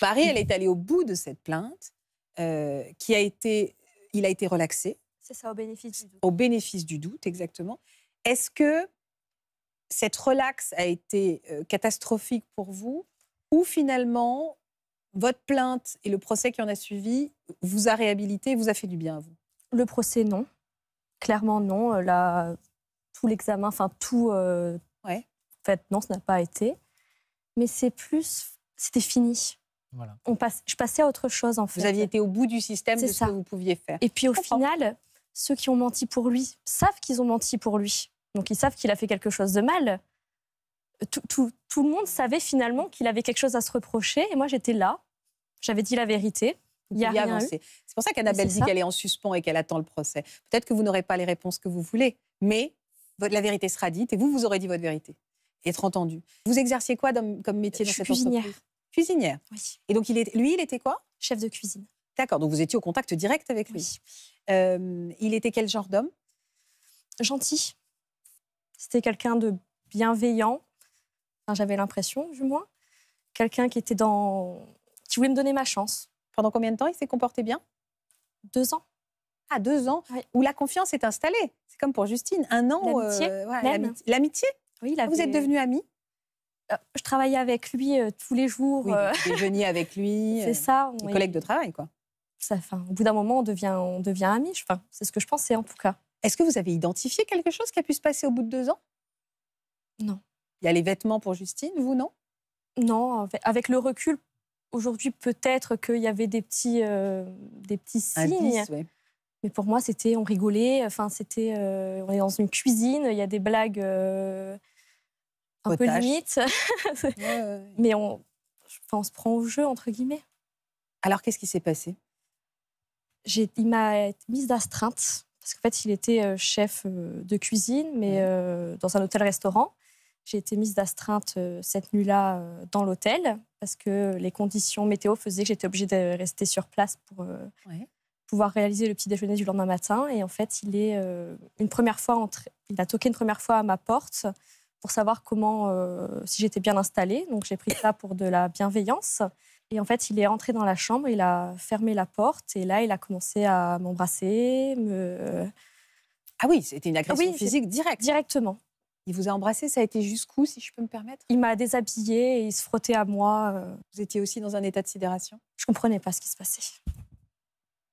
Paris, elle est allée au bout de cette plainte, euh, qui a été, il a été relaxé. C'est ça, au bénéfice du doute. Au bénéfice du doute, exactement. Est-ce que cette relaxe a été euh, catastrophique pour vous, ou finalement, votre plainte et le procès qui en a suivi vous a réhabilité, vous a fait du bien à vous Le procès, non. Clairement, non. Euh, là, tout l'examen, enfin, tout. Euh, ouais. En fait, non, ce n'a pas été. Mais c'est plus. C'était fini. On passe, je passais à autre chose en fait. Vous aviez été au bout du système de ça. ce que vous pouviez faire. Et puis au final, ceux qui ont menti pour lui savent qu'ils ont menti pour lui. Donc ils savent qu'il a fait quelque chose de mal. Tout, le monde savait finalement qu'il avait quelque chose à se reprocher. Et moi j'étais là, j'avais dit la vérité. Il y a rien C'est pour ça qu'Annabelle dit qu'elle est en suspens et qu'elle attend le procès. Peut-être que vous n'aurez pas les réponses que vous voulez, mais la vérité sera dite et vous, vous aurez dit votre vérité. Être entendu. Vous exerciez quoi comme métier dans cette entreprise Cuisinière. Oui. Et donc, lui, il était quoi Chef de cuisine. D'accord, donc vous étiez au contact direct avec lui. Euh, il était quel genre d'homme Gentil. C'était quelqu'un de bienveillant, j'avais l'impression du moins. Quelqu'un qui était dans. qui voulait me donner ma chance. Pendant combien de temps il s'est comporté bien Deux ans. Ah, deux ans Où la confiance est installée. C'est comme pour Justine, un an. L'amitié. Euh, L'amitié. Oui, Vous êtes devenus amis euh, je travaillais avec lui euh, tous les jours. Oui, vous euh, avec lui. C'est ça. mon collègue de travail, quoi. Ça, au bout d'un moment, on devient, on devient amis. Enfin, c'est ce que je pensais, en tout cas. Est-ce que vous avez identifié quelque chose qui a pu se passer au bout de deux ans Non. Il y a les vêtements pour Justine, vous, non Non, avec le recul, aujourd'hui, peut-être qu'il y avait des petits, des petits signes. Mais pour moi, c'était on rigolait. Enfin, c'était on est dans une cuisine, il y a des blagues un peu limite. Mais on, se prend au jeu, entre guillemets. Alors, qu'est-ce qui s'est passé Il m'a mise d'astreinte, parce qu'en fait, il était euh, chef euh, de cuisine, mais euh, dans un hôtel-restaurant. J'ai été mise d'astreinte cette nuit-là dans l'hôtel, parce que les conditions météo faisaient que j'étais obligée de rester sur place pour pouvoir réaliser le petit déjeuner du lendemain matin. Et en fait, il, est, une première fois il a toqué une première fois à ma porte pour savoir comment, euh, si j'étais bien installée. Donc j'ai pris ça pour de la bienveillance. Et en fait, il est entré dans la chambre, il a fermé la porte et là, il a commencé à m'embrasser, me. Ah oui, c'était une agression physique directe. Directement. Il vous a embrassé, ça a été jusqu'où, si je peux me permettre Il m'a déshabillée et il se frottait à moi. Euh. Vous étiez aussi dans un état de sidération Je comprenais pas ce qui se passait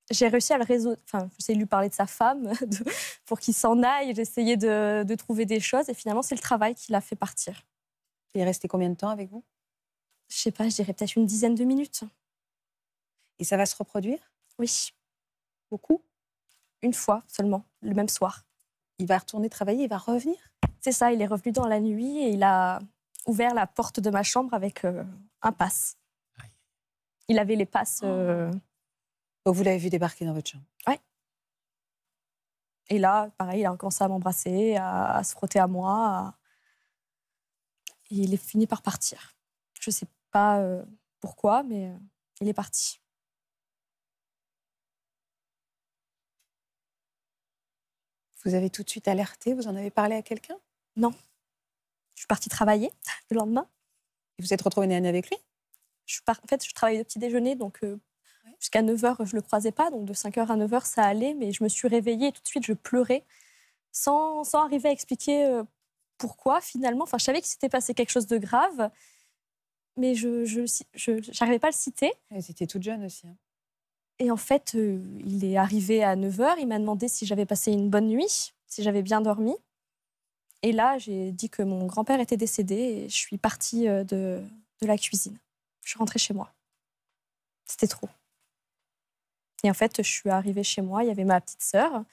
j'ai réussi à le résoudre. Enfin, j'ai lui parler de sa femme pour qu'il s'en aille. J'ai essayé de, trouver des choses. Et finalement, c'est le travail qui l'a fait partir. Il est resté combien de temps avec vous Je sais pas, je dirais peut-être une dizaine de minutes. Et ça va se reproduire Oui. Beaucoup Une fois seulement, le même soir. Il va retourner travailler, il va revenir C'est ça, il est revenu dans la nuit et il a ouvert la porte de ma chambre avec euh, un passe. Il avait les passes. Oh. Euh, donc bah, vous l'avez vu débarquer dans votre chambre Ouais. Et là, pareil, il a commencé à m'embrasser, à, se frotter à moi. Et il est fini par partir. Je sais pas euh, pourquoi, mais euh, il est parti. Vous avez tout de suite alerté Vous en avez parlé à quelqu'un Non. Je suis partie travailler le lendemain. Et vous êtes retrouvée née avec lui je En fait, je travaille le petit déjeuner, donc euh, Jusqu'à 9h, je ne le croisais pas, donc de 5h à 9h, ça allait, mais je me suis réveillée et tout de suite, je pleurais sans, sans arriver à expliquer euh, pourquoi finalement. Enfin, je savais qu'il s'était passé quelque chose de grave, mais je n'arrivais je, pas à le citer. Et c'était toute jeune aussi. Hein. Et en fait, euh, il est arrivé à 9h, il m'a demandé si j'avais passé une bonne nuit, si j'avais bien dormi. Et là, j'ai dit que mon grand-père était décédé et je suis partie euh, de, de la cuisine. Je suis rentrée chez moi. C'était trop. Et en fait, je suis arrivée chez moi, il y avait ma petite sœur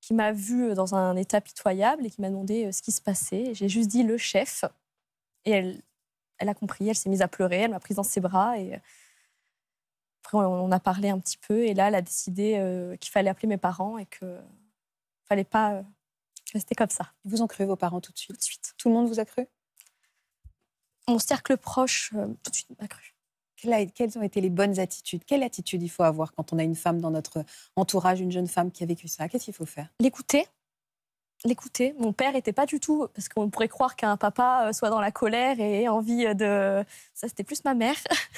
qui m'a vue euh, dans un état pitoyable et qui m'a demandé euh, ce qui se passait. J'ai juste dit le chef. Et elle, elle a compris, elle s'est mise à pleurer, elle m'a prise dans ses bras. Et euh, après, on a parlé un petit peu. Et là, elle a décidé qu'il fallait appeler mes parents et qu'il ne fallait pas rester comme ça. vous ont cru, vos parents, tout de suite Tout de suite. Tout le monde vous a cru Mon cercle proche, tout de suite, m'a cru quelles ont été les bonnes attitudes Quelle attitude il faut avoir quand on a une femme dans notre entourage, une jeune femme qui a vécu ça Qu'est-ce qu'il faut faire L'écouter. L'écouter. Mon père n'était pas du tout, parce qu'on pourrait croire qu'un papa euh, soit dans la colère et envie euh, de. Ça, c'était plus ma mère.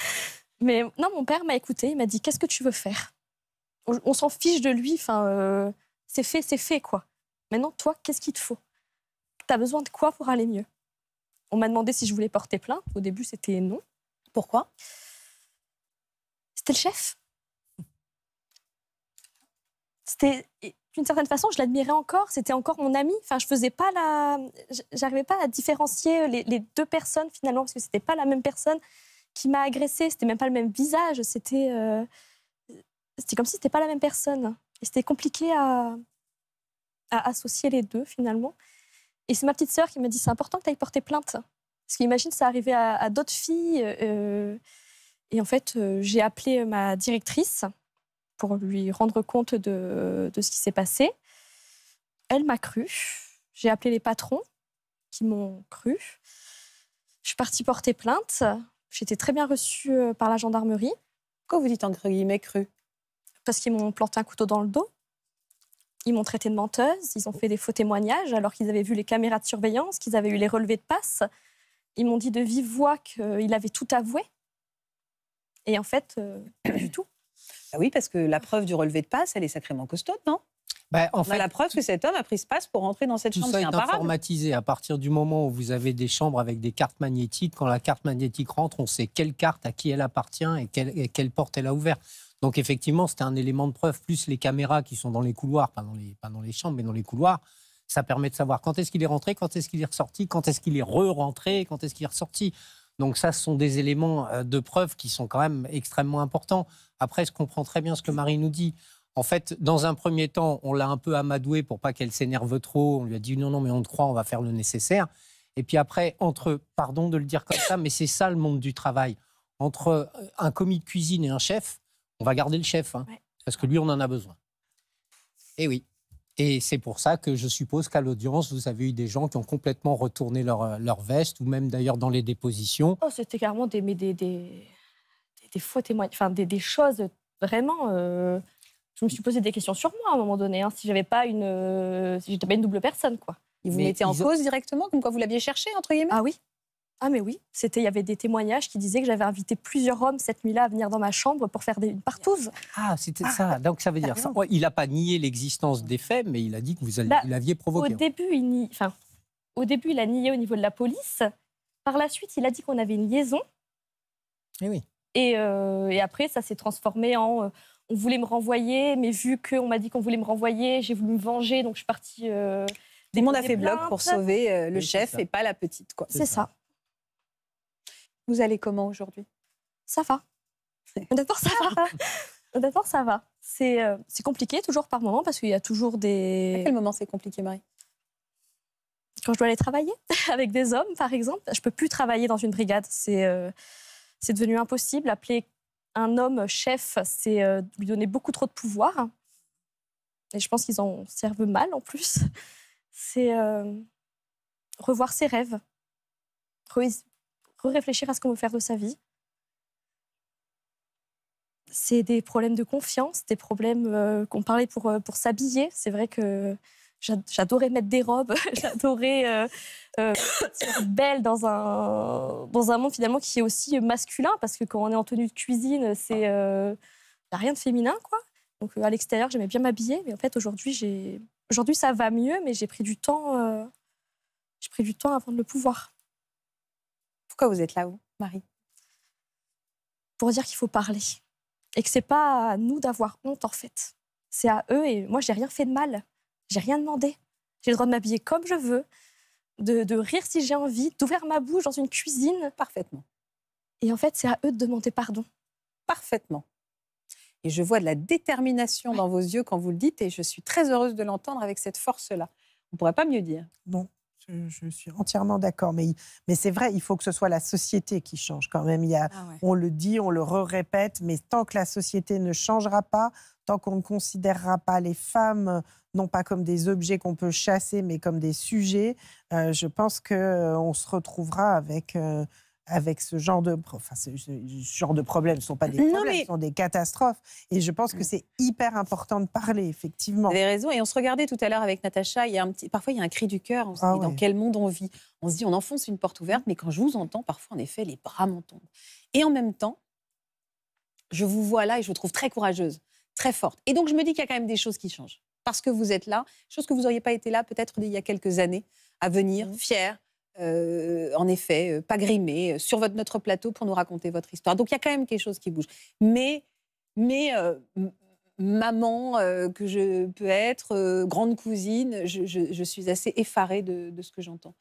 Mais non, mon père m'a écouté. Il m'a dit Qu'est-ce que tu veux faire On, s'en fiche de lui. Enfin, euh, c'est fait, c'est fait, quoi. Maintenant, toi, qu'est-ce qu'il te faut T'as besoin de quoi pour aller mieux On m'a demandé si je voulais porter plainte. Au début, c'était non. Pourquoi c'était le chef. C'était d'une certaine façon, je l'admirais encore. C'était encore mon ami. Enfin, je faisais pas la, j'arrivais pas à différencier les, deux personnes finalement parce que c'était pas la même personne qui m'a agressée. C'était même pas le même visage. C'était, euh, comme si c'était pas la même personne. Et c'était compliqué à... associer les deux finalement. Et c'est ma petite sœur qui m'a dit c'est important que tu ailles porter plainte. Parce qu'imagine, ça arrivait à, d'autres filles. Euh, et en fait, euh, j'ai appelé euh, ma directrice pour lui rendre compte de, ce qui s'est passé. Elle m'a cru. J'ai appelé les patrons qui m'ont cru. Je suis partie porter plainte. J'étais très bien reçue euh, par la gendarmerie. quand vous dites entre guillemets cru Parce qu'ils m'ont planté un couteau dans le dos. Ils m'ont traité de menteuse. Ils ont fait des faux témoignages alors qu'ils avaient vu les caméras de surveillance, qu'ils avaient eu les relevés de passe. Ils m'ont dit de vive voix qu'il avait tout avoué. Et en fait, euh, pas du tout. Bah oui, parce que la preuve du relevé de passe, elle est sacrément costaude, non a bah, la preuve que cet homme a pris ce passe pour rentrer dans cette chambre. Tout ça est, informatisé. À partir du moment où vous avez des chambres avec des cartes magnétiques, quand la carte magnétique rentre, on sait quelle carte, à qui elle appartient et quelle, porte elle a ouverte. Donc effectivement, c'était un élément de preuve, plus les caméras qui sont dans les couloirs, pendant les, pas dans les chambres, mais dans les couloirs. Ça permet de savoir quand est-ce qu'il est rentré, quand est-ce qu'il est ressorti, quand est-ce qu'il est re-rentré, quand est-ce qu'il est ressorti. Donc ça, ce sont des éléments euh, de preuve qui sont quand même extrêmement importants. Après, je comprends très bien ce que Marie nous dit. En fait, dans un premier temps, on l'a un peu amadouée pour pas qu'elle s'énerve trop. On lui a dit non, non, mais on te croit, on va faire le nécessaire. Et puis après, entre, pardon de le dire comme ça, mais c'est ça le monde du travail. Entre euh, un commis de cuisine et un chef, on va garder le chef, hein. parce que lui, on en a besoin. Et eh oui. Et c'est pour ça que je suppose qu'à l'audience, vous avez eu des gens qui ont complètement retourné leur, euh, leur veste, ou même d'ailleurs dans les dépositions. Oh, c'était carrément des, des, faux témoignages, enfin des, des choses vraiment. Euh, je me suis posé des questions sur moi à un moment donné, hein, si j'avais pas une, euh, j'étais pas une double personne, quoi. Ils vous mettaient en cause directement, comme quoi vous l'aviez cherché entre guillemets. Ah oui. Ah mais oui, c'était il y avait des témoignages qui disaient que j'avais invité plusieurs hommes cette nuit-là à venir dans ma chambre pour faire des, une partouze. Ah, c'était ça. Ah. Donc ça veut dire ça. Ah il n'a pas nié l'existence des faits, mais il a dit que vous l'aviez bah, provoqué. Au début, il a nié au niveau de la police. Par la suite, il a dit qu'on avait une liaison. Eh et oui. Euh, et, après, ça s'est transformé en euh, on voulait me renvoyer, mais vu qu'on m'a dit qu'on voulait me renvoyer, j'ai voulu me venger, donc je suis partie. des mondes à fait bloc pour sauver euh, le chef et pas la petite. quoi. C'est ça. Vous allez comment aujourd'hui Ça va. D'abord, ça va. D'abord, ça va. Euh, c'est compliqué toujours par moment parce qu'il y a toujours des. À quel moment c'est compliqué, Marie Quand je dois aller travailler avec des hommes, par exemple, je peux plus travailler dans une brigade. C'est euh, devenu impossible. Appeler un homme chef, c'est euh, lui donner beaucoup trop de pouvoir. Et je pense qu'ils en servent mal en plus. C'est revoir ses rêves, réfléchir à ce qu'on veut faire de sa vie. C'est des problèmes de confiance, des problèmes euh, qu'on parlait pour, euh, pour s'habiller. C'est vrai que j'adorais mettre des robes, j'adorais être euh, belle dans un, dans un monde finalement qui est aussi masculin, parce que quand on est en tenue de cuisine, c'est rien de féminin, quoi. Donc à l'extérieur, j'aimais bien m'habiller, mais en fait aujourd'hui, j'ai aujourd'hui ça va mieux, mais j'ai pris du temps, j'ai pris du temps avant de le pouvoir. Pourquoi vous êtes là, vous, Marie Pour dire qu'il faut parler et que c'est pas à nous d'avoir honte en fait. C'est à eux et moi j'ai rien fait de mal, j'ai rien demandé. J'ai le droit de m'habiller comme je veux, de, rire si j'ai envie, d'ouvrir ma bouche dans une cuisine. Parfaitement. Et en fait c'est à eux de demander pardon. Parfaitement. Et je vois de la détermination dans vos yeux quand vous le dites et je suis très heureuse de l'entendre avec cette force-là. On ne pourrait pas mieux dire. Non je, suis entièrement d'accord. Mais, mais c'est vrai, il faut que ce soit la société qui change quand même. Il y a, ah On le dit, on le répète, mais tant que la société ne changera pas, tant qu'on ne considérera pas les femmes euh, non pas comme des objets qu'on peut chasser, mais comme des sujets, euh, je pense qu'on euh, se retrouvera avec avec ce genre de, enfin, ce, genre de problèmes ne sont pas des problèmes, ce sont des catastrophes. Et je pense que mm. c'est hyper important de parler, effectivement. Vous avez raison. Et on se regardait tout à l'heure avec Natacha. Il y a petit... Parfois, il y a un cri du cœur. On se ah dit dans quel monde on vit. On se dit, on enfonce une porte ouverte. Mais quand je vous entends, parfois, en effet, les bras m'en Et en même temps, je vous vois là et je vous trouve très courageuse, très forte. Et donc, je me dis qu'il y a quand même des choses qui changent. Parce que vous êtes là, chose que vous n'auriez pas été là peut-être il y a quelques années, à venir, mm. fière, euh, en effet, euh, pas grimée, euh, sur notre plateau pour nous raconter votre histoire. Donc il y a quand même quelque chose qui bouge. Mais, maman que je peux être, grande cousine, je, suis assez effarée de ce que j'entends.